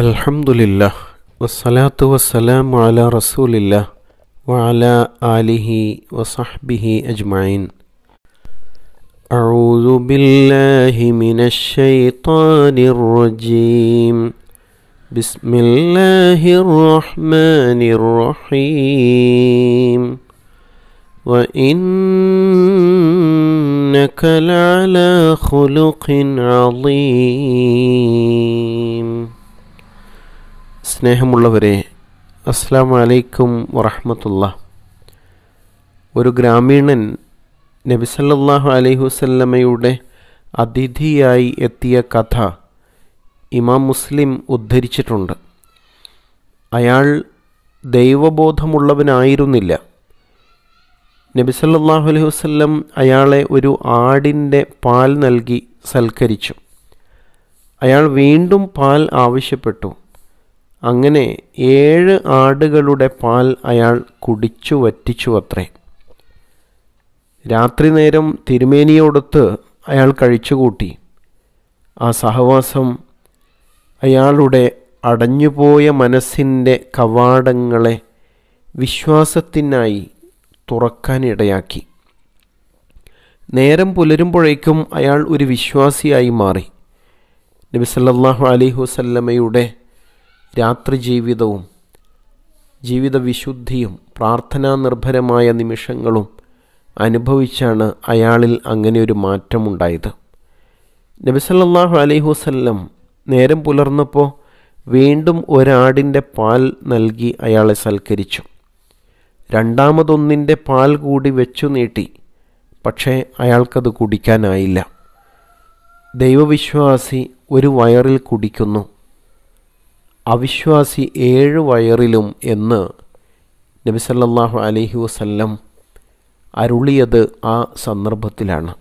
الحمد لله والصلاة والسلام على رسول الله وعلى آله وصحبه أجمعين أعوذ بالله من الشيطان الرجيم بسم الله الرحمن الرحيم وإنك لعلى خلق عظيم സ്നേഹമുള്ളവരെ അസ്സാം വലൈക്കും വറഹമത്തുള്ള ഒരു ഗ്രാമീണൻ നബിസല്ലാഹു അലൈഹി വസല്ലമയുടെ അതിഥിയായി എത്തിയ കഥ ഇമാം മുസ്ലിം ഉദ്ധരിച്ചിട്ടുണ്ട് അയാൾ ദൈവബോധമുള്ളവനായിരുന്നില്ല നബിസല്ലാഹു അലൈഹി വല്ലം അയാളെ ഒരു ആടിൻ്റെ പാൽ നൽകി സൽക്കരിച്ചു അയാൾ വീണ്ടും പാൽ ആവശ്യപ്പെട്ടു അങ്ങനെ ഏഴ് ആടുകളുടെ പാൽ അയാൾ കുടിച്ചു വറ്റിച്ചു അത്രേ രാത്രി നേരം തിരുമേനിയോടൊത്ത് അയാൾ കഴിച്ചുകൂട്ടി ആ സഹവാസം അയാളുടെ അടഞ്ഞുപോയ മനസ്സിൻ്റെ കവാടങ്ങളെ വിശ്വാസത്തിനായി തുറക്കാനിടയാക്കി നേരം പുലരുമ്പോഴേക്കും അയാൾ ഒരു വിശ്വാസിയായി മാറി നബിസല്ലാഹു അലി ഹുസല്ലമയുടെ രാത്രി ജീവിതവും ജീവിതവിശുദ്ധിയും പ്രാർത്ഥനാ നിർഭരമായ നിമിഷങ്ങളും അനുഭവിച്ചാണ് അയാളിൽ അങ്ങനെ ഒരു മാറ്റമുണ്ടായത് നബിസല്ലാഹു അലൈഹി വസ്ല്ലം നേരം പുലർന്നപ്പോൾ വീണ്ടും ഒരാടിൻ്റെ പാൽ നൽകി അയാളെ സൽക്കരിച്ചു രണ്ടാമതൊന്നിൻ്റെ പാൽ കൂടി വെച്ചു നീട്ടി പക്ഷേ അയാൾക്കത് കുടിക്കാനായില്ല ദൈവവിശ്വാസി ഒരു വയറിൽ കുടിക്കുന്നു അവിശ്വാസി ഏഴ് വയറിലും എന്ന് നബിസല്ലാഹു അലഹി വസല്ലം അരുളിയത് ആ സന്ദർഭത്തിലാണ്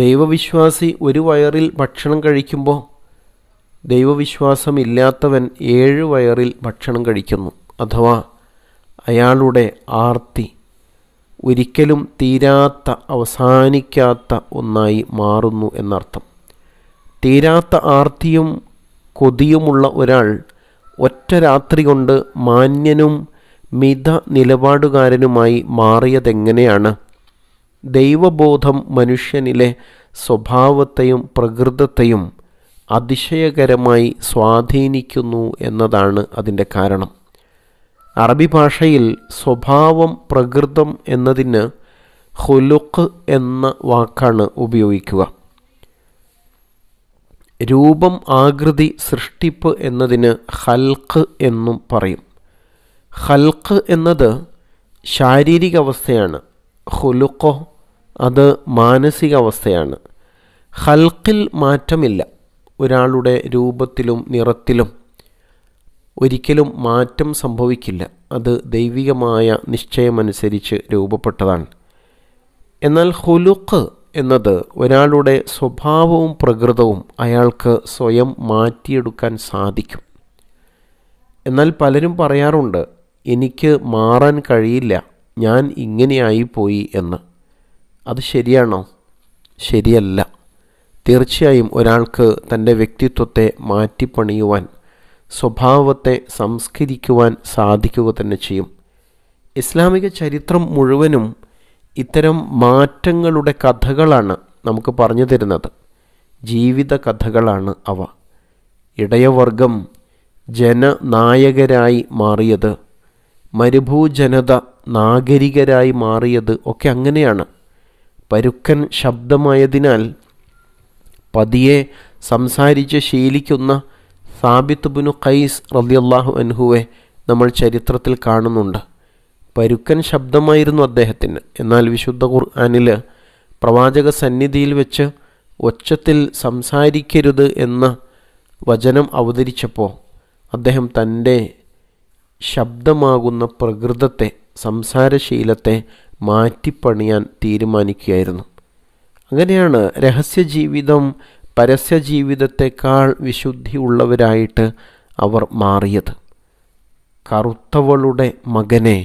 ദൈവവിശ്വാസി ഒരു വയറിൽ ഭക്ഷണം കഴിക്കുമ്പോൾ ദൈവവിശ്വാസമില്ലാത്തവൻ ഏഴ് വയറിൽ ഭക്ഷണം കഴിക്കുന്നു അഥവാ അയാളുടെ ആർത്തി ഒരിക്കലും തീരാത്ത അവസാനിക്കാത്ത ഒന്നായി മാറുന്നു എന്നർത്ഥം തീരാത്ത ആർത്തിയും കൊതിയുമുള്ള ഒരാൾ ഒറ്റ രാത്രി കൊണ്ട് മാന്യനും മിത നിലപാടുകാരനുമായി മാറിയതെങ്ങനെയാണ് ദൈവബോധം മനുഷ്യനിലെ സ്വഭാവത്തെയും പ്രകൃതത്തെയും അതിശയകരമായി സ്വാധീനിക്കുന്നു എന്നതാണ് അതിൻ്റെ കാരണം അറബി ഭാഷയിൽ സ്വഭാവം പ്രകൃതം എന്നതിന് ഹുലുക്ക് എന്ന വാക്കാണ് ഉപയോഗിക്കുക രൂപം ആകൃതി സൃഷ്ടിപ്പ് എന്നതിന് ഹൽക്ക് എന്നും പറയും ഹൽക്ക് എന്നത് ശാരീരിക അവസ്ഥയാണ് ഹുലുക്കോ അത് മാനസിക അവസ്ഥയാണ് ഹൽക്കിൽ മാറ്റമില്ല ഒരാളുടെ രൂപത്തിലും നിറത്തിലും ഒരിക്കലും മാറ്റം സംഭവിക്കില്ല അത് ദൈവികമായ നിശ്ചയമനുസരിച്ച് രൂപപ്പെട്ടതാണ് എന്നാൽ ഹുലുക്ക് എന്നത് ഒരാളുടെ സ്വഭാവവും പ്രകൃതവും അയാൾക്ക് സ്വയം മാറ്റിയെടുക്കാൻ സാധിക്കും എന്നാൽ പലരും പറയാറുണ്ട് എനിക്ക് മാറാൻ കഴിയില്ല ഞാൻ ഇങ്ങനെയായിപ്പോയി എന്ന് അത് ശരിയാണോ ശരിയല്ല തീർച്ചയായും ഒരാൾക്ക് തൻ്റെ വ്യക്തിത്വത്തെ മാറ്റിപ്പണിയുവാൻ സ്വഭാവത്തെ സംസ്കരിക്കുവാൻ സാധിക്കുക തന്നെ ചെയ്യും ഇസ്ലാമിക ചരിത്രം മുഴുവനും ഇത്തരം മാറ്റങ്ങളുടെ കഥകളാണ് നമുക്ക് പറഞ്ഞു തരുന്നത് ജീവിത കഥകളാണ് അവ ഇടയവർഗം ജനനായകരായി മാറിയത് മരുഭൂജനത നാഗരികരായി മാറിയത് ഒക്കെ അങ്ങനെയാണ് പരുക്കൻ ശബ്ദമായതിനാൽ പതിയെ സംസാരിച്ച് ശീലിക്കുന്ന സാബിത്ത് ബുനു ഖൈസ് റലിയല്ലാഹു അൻഹുവെ നമ്മൾ ചരിത്രത്തിൽ കാണുന്നുണ്ട് പരുക്കൻ ശബ്ദമായിരുന്നു അദ്ദേഹത്തിന് എന്നാൽ വിശുദ്ധ ഖുർആാനിൽ പ്രവാചക സന്നിധിയിൽ വെച്ച് ഒച്ചത്തിൽ സംസാരിക്കരുത് എന്ന വചനം അവതരിച്ചപ്പോൾ അദ്ദേഹം തൻ്റെ ശബ്ദമാകുന്ന പ്രകൃതത്തെ സംസാരശീലത്തെ മാറ്റിപ്പണിയാൻ തീരുമാനിക്കുകയായിരുന്നു അങ്ങനെയാണ് രഹസ്യ ജീവിതം പരസ്യ ജീവിതത്തെക്കാൾ ഉള്ളവരായിട്ട് അവർ മാറിയത് കറുത്തവളുടെ മകനെ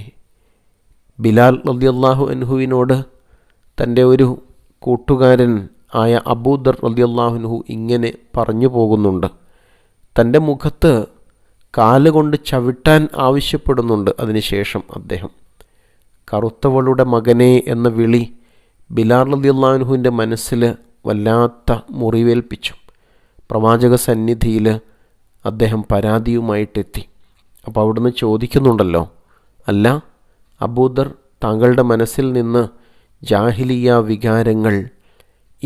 ബിലാൽ റലിയല്ലാഹു അൻഹുവിനോട് തൻ്റെ ഒരു കൂട്ടുകാരൻ ആയ അബൂദർ റലിയല്ലാഹുൻഹു ഇങ്ങനെ പറഞ്ഞു പോകുന്നുണ്ട് തൻ്റെ മുഖത്ത് കാലുകൊണ്ട് ചവിട്ടാൻ ആവശ്യപ്പെടുന്നുണ്ട് അതിനുശേഷം അദ്ദേഹം കറുത്തവളുടെ മകനെ എന്ന വിളി ബിലാൽ റലിയല്ലാഹുവിൻ്റെ മനസ്സിൽ വല്ലാത്ത മുറിവേൽപ്പിച്ചു പ്രവാചക സന്നിധിയിൽ അദ്ദേഹം പരാതിയുമായിട്ടെത്തി അപ്പോൾ അവിടുന്ന് ചോദിക്കുന്നുണ്ടല്ലോ അല്ല അബൂദർ താങ്കളുടെ മനസ്സിൽ നിന്ന് ജാഹിലിയ വികാരങ്ങൾ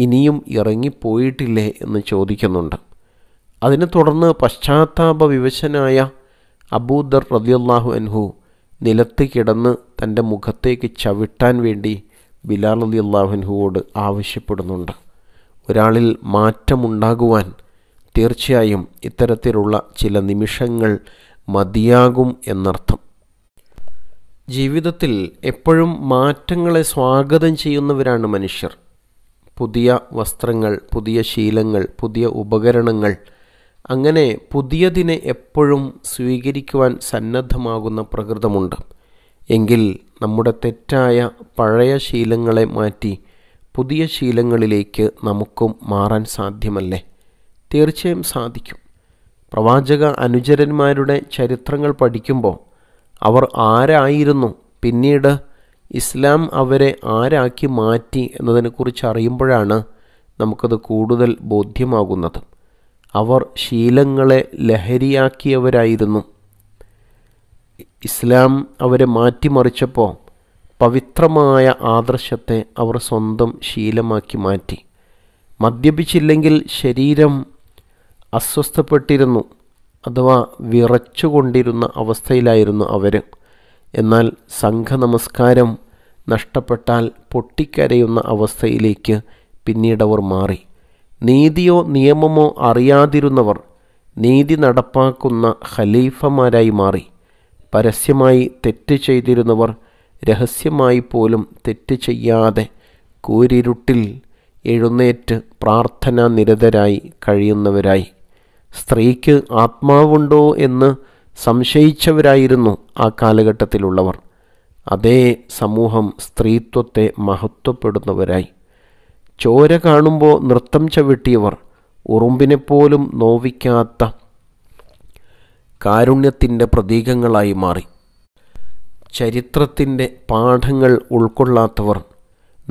ഇനിയും ഇറങ്ങിപ്പോയിട്ടില്ലേ എന്ന് ചോദിക്കുന്നുണ്ട് അതിനെ തുടർന്ന് പശ്ചാത്താപ വിവശനായ അബൂദർ റതിയല്ലാഹു അൻഹു നിലത്ത് കിടന്ന് തൻ്റെ മുഖത്തേക്ക് ചവിട്ടാൻ വേണ്ടി ബിലാൽ അലി അള്ളാഹുൻഹുവോട് ആവശ്യപ്പെടുന്നുണ്ട് ഒരാളിൽ മാറ്റമുണ്ടാകുവാൻ തീർച്ചയായും ഇത്തരത്തിലുള്ള ചില നിമിഷങ്ങൾ മതിയാകും എന്നർത്ഥം ജീവിതത്തിൽ എപ്പോഴും മാറ്റങ്ങളെ സ്വാഗതം ചെയ്യുന്നവരാണ് മനുഷ്യർ പുതിയ വസ്ത്രങ്ങൾ പുതിയ ശീലങ്ങൾ പുതിയ ഉപകരണങ്ങൾ അങ്ങനെ പുതിയതിനെ എപ്പോഴും സ്വീകരിക്കുവാൻ സന്നദ്ധമാകുന്ന പ്രകൃതമുണ്ട് എങ്കിൽ നമ്മുടെ തെറ്റായ പഴയ ശീലങ്ങളെ മാറ്റി പുതിയ ശീലങ്ങളിലേക്ക് നമുക്കും മാറാൻ സാധ്യമല്ലേ തീർച്ചയായും സാധിക്കും പ്രവാചക അനുചരന്മാരുടെ ചരിത്രങ്ങൾ പഠിക്കുമ്പോൾ അവർ ആരായിരുന്നു പിന്നീട് ഇസ്ലാം അവരെ ആരാക്കി മാറ്റി എന്നതിനെക്കുറിച്ച് അറിയുമ്പോഴാണ് നമുക്കത് കൂടുതൽ ബോധ്യമാകുന്നത് അവർ ശീലങ്ങളെ ലഹരിയാക്കിയവരായിരുന്നു ഇസ്ലാം അവരെ മാറ്റിമറിച്ചപ്പോൾ പവിത്രമായ ആദർശത്തെ അവർ സ്വന്തം ശീലമാക്കി മാറ്റി മദ്യപിച്ചില്ലെങ്കിൽ ശരീരം അസ്വസ്ഥപ്പെട്ടിരുന്നു അഥവാ വിറച്ചുകൊണ്ടിരുന്ന അവസ്ഥയിലായിരുന്നു അവർ എന്നാൽ സംഘനമസ്കാരം നഷ്ടപ്പെട്ടാൽ പൊട്ടിക്കരയുന്ന അവസ്ഥയിലേക്ക് പിന്നീടവർ മാറി നീതിയോ നിയമമോ അറിയാതിരുന്നവർ നീതി നടപ്പാക്കുന്ന ഖലീഫമാരായി മാറി പരസ്യമായി തെറ്റ് ചെയ്തിരുന്നവർ രഹസ്യമായി പോലും തെറ്റ് ചെയ്യാതെ കൂരിരുട്ടിൽ എഴുന്നേറ്റ് പ്രാർത്ഥനാ നിരതരായി കഴിയുന്നവരായി സ്ത്രീക്ക് ആത്മാവുണ്ടോ എന്ന് സംശയിച്ചവരായിരുന്നു ആ കാലഘട്ടത്തിലുള്ളവർ അതേ സമൂഹം സ്ത്രീത്വത്തെ മഹത്വപ്പെടുന്നവരായി ചോര കാണുമ്പോൾ നൃത്തം ചവിട്ടിയവർ ഉറുമ്പിനെപ്പോലും നോവിക്കാത്ത കാരുണ്യത്തിൻ്റെ പ്രതീകങ്ങളായി മാറി ചരിത്രത്തിൻ്റെ പാഠങ്ങൾ ഉൾക്കൊള്ളാത്തവർ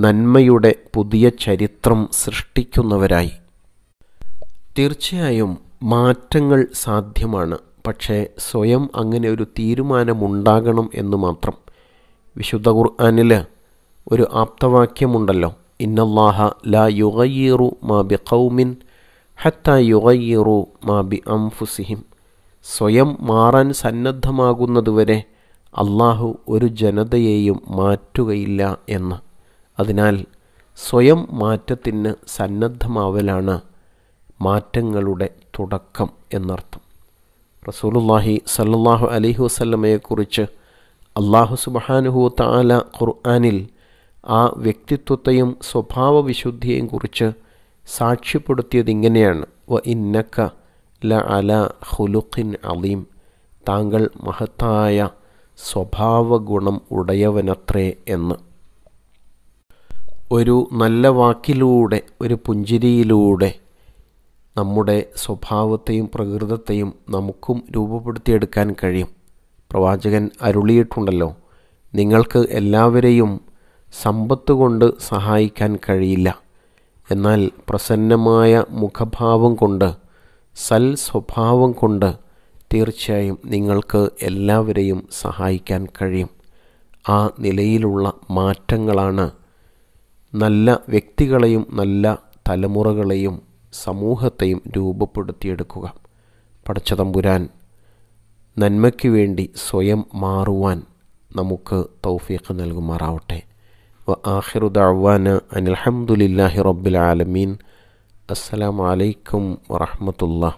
നന്മയുടെ പുതിയ ചരിത്രം സൃഷ്ടിക്കുന്നവരായി തീർച്ചയായും മാറ്റങ്ങൾ സാധ്യമാണ് പക്ഷേ സ്വയം അങ്ങനെ ഒരു തീരുമാനമുണ്ടാകണം എന്ന് മാത്രം വിശുദ്ധ ഖുർആാനിൽ ഒരു ആപ്തവാക്യമുണ്ടല്ലോ ഇന്നല്ലാഹ ലാ യുഗയീറു മാ ബി കൗമിൻ ഹത്ത യുഗയീറു മാ ബി അംഫുസിഹിം സ്വയം മാറാൻ സന്നദ്ധമാകുന്നതുവരെ അള്ളാഹു ഒരു ജനതയെയും മാറ്റുകയില്ല എന്ന് അതിനാൽ സ്വയം മാറ്റത്തിന് സന്നദ്ധമാവലാണ് മാറ്റങ്ങളുടെ തുടക്കം എന്നർത്ഥം റസൂലുല്ലാഹി സല്ലാഹു അലഹി വസ്ല്ലമയെക്കുറിച്ച് അള്ളാഹു സുബഹാനുഹു താല ഖുർആാനിൽ ആ വ്യക്തിത്വത്തെയും സ്വഭാവ വിശുദ്ധിയെയും കുറിച്ച് സാക്ഷ്യപ്പെടുത്തിയത് ഇങ്ങനെയാണ് വ ഇന്നക്ക ല അല ഹുലുഖിൻ അലീം താങ്കൾ മഹത്തായ സ്വഭാവ ഗുണം ഉടയവനത്രേ എന്ന് ഒരു നല്ല വാക്കിലൂടെ ഒരു പുഞ്ചിരിയിലൂടെ നമ്മുടെ സ്വഭാവത്തെയും പ്രകൃതത്തെയും നമുക്കും രൂപപ്പെടുത്തിയെടുക്കാൻ കഴിയും പ്രവാചകൻ അരുളിയിട്ടുണ്ടല്ലോ നിങ്ങൾക്ക് എല്ലാവരെയും സമ്പത്ത് കൊണ്ട് സഹായിക്കാൻ കഴിയില്ല എന്നാൽ പ്രസന്നമായ മുഖഭാവം കൊണ്ട് സൽ സ്വഭാവം കൊണ്ട് തീർച്ചയായും നിങ്ങൾക്ക് എല്ലാവരെയും സഹായിക്കാൻ കഴിയും ആ നിലയിലുള്ള മാറ്റങ്ങളാണ് നല്ല വ്യക്തികളെയും നല്ല തലമുറകളെയും സമൂഹത്തെയും രൂപപ്പെടുത്തിയെടുക്കുക പടച്ചതമ്പുരാൻ നന്മയ്ക്ക് വേണ്ടി സ്വയം മാറുവാൻ നമുക്ക് തൗഫീഖ് നൽകുമാറാവട്ടെ വ ആഹിറു ദഅവാന അനിൽഹമുല്ലാഹി റബ്ബിൽ ആലമീൻ അസ്സലാമലൈക്കും വറഹമത്തുള്ള